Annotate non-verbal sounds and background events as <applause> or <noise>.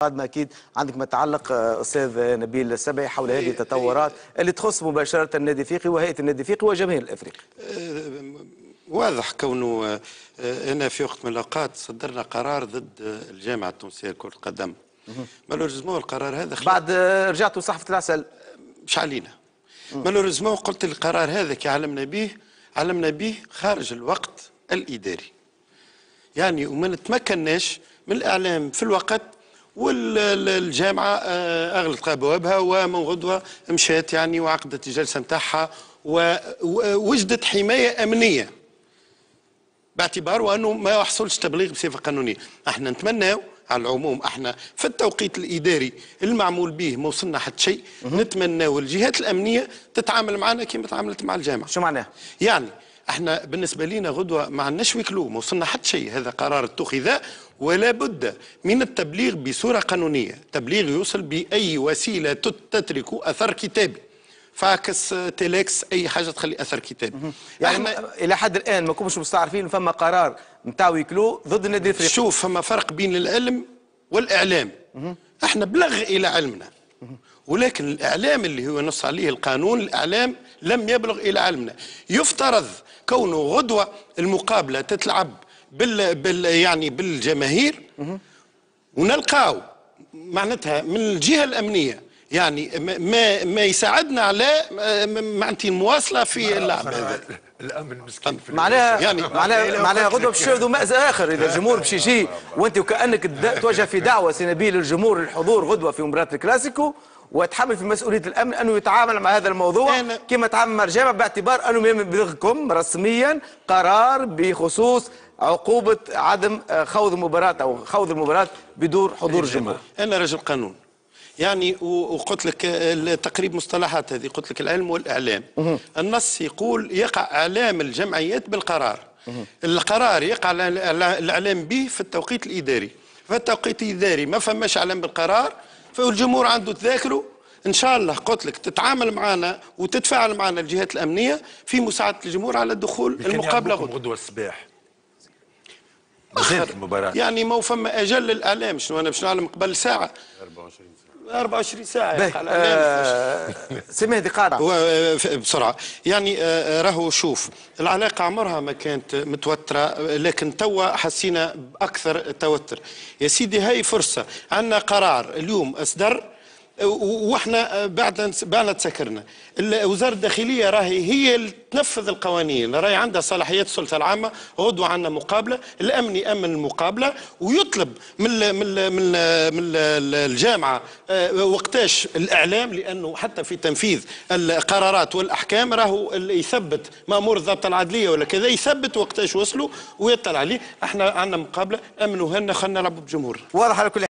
قادمه اكيد عندك ما تعلق آه، استاذ آه، نبيل السبعي حول هذه إيه، إيه، التطورات اللي تخص مباشره النادي الافريقي وهيئه النادي الافريقي وجماهير الافريقي. آه، واضح كونه هنا في وقت من الاوقات صدرنا قرار ضد الجامعه التونسيه لكره القدم. مالوريزمون القرار هذا بعد رجعتوا صحفه العسل مش علينا. مالوريزمون قلت القرار هذا كي علمنا به علمنا به خارج الوقت الاداري. يعني وما نتمكناش من الاعلام في الوقت والجامعه آه، اغلقت ابوابها ومن غدوه مشات يعني وعقدت الجلسه نتاعها ووجدت حمايه امنيه باعتبار وانه ما يحصلش تبليغ بصفه قانونيه احنا نتمناو على العموم احنا في التوقيت الاداري المعمول به ما وصلنا حتى شيء نتمناو الجهات الامنيه تتعامل معنا كما تعاملت مع الجامعه شو معناه يعني احنا بالنسبه لنا غدوه ما عندناش وكلو ما وصلنا حتى شيء هذا قرار اتخذ ولا بد من التبليغ بصورة قانونية تبليغ يوصل بأي وسيلة تترك أثر كتابي فاكس تيليكس اي حاجه تخلي اثر كتابي يعني الى حد الان ما كنتش مستعرفين فما قرار نتاع ويكلو ضد النادي الافريقي شوف فما فرق بين العلم والاعلام مه. احنا بلغ الى علمنا مه. ولكن الاعلام اللي هو نص عليه القانون الاعلام لم يبلغ الى علمنا يفترض كونه غدوه المقابله تتلعب بال, بال يعني بالجماهير ونلقاو معناتها من الجهه الامنيه يعني ما ما يساعدنا على معناتي المواصله في اللعب هذا الامن مسكين في معناها يعني معناها يعني معناها غدوه باش يشاهدوا مأزق اخر اذا الجمهور باش يجي <laughs> آه، آه، آه. وانت وكانك توجه في دعوه سي نبيل للجمهور للحضور غدوه في مباراه الكلاسيكو وتحمل في مسؤوليه الامن انه يتعامل مع هذا الموضوع كما تعامل مع الجامعه باعتبار انه يبلغكم رسميا قرار بخصوص عقوبه عدم آه، خوض مباراه او خوض المباراه بدور حضور جمهور انا رجل قانون يعني وقلت لك آه، تقريب مصطلحات هذه قلت لك العلم والاعلام النص يقول يقع اعلام الجمعيات بالقرار القرار يقع الاعلام به في التوقيت الاداري في التوقيت الاداري ما فماش اعلام بالقرار فالجمهور عنده تذاكره ان شاء الله قلت لك تتعامل معنا وتتفاعل معنا الجهات الامنيه في مساعده الجمهور على الدخول المقابله غدوه الصباح بدات المباراه يعني ما فما اجل الالام شنو انا باش نعلم قبل ساعه 24 ساعه 24 ساعه باهي آه قاعده آه، بسرعه يعني آه، آه، راهو شوف العلاقه عمرها ما كانت متوتره لكن توا حسينا باكثر توتر يا سيدي هاي فرصه عندنا قرار اليوم اصدر واحنا بعد بعد تسكرنا الوزاره الداخليه راهي هي اللي تنفذ القوانين راهي عندها صلاحيات السلطه العامه غدوه عندنا مقابله الامن يامن المقابله ويطلب من من من, من الجامعه آه، وقتاش الاعلام لانه حتى في تنفيذ القرارات والاحكام راهو يثبت مامور الضبط العدليه ولا كذا يثبت وقتاش وصلوا ويطلع عليه احنا عندنا مقابله امنوا هنا خلنا نلعبوا بجمهور واضح على كل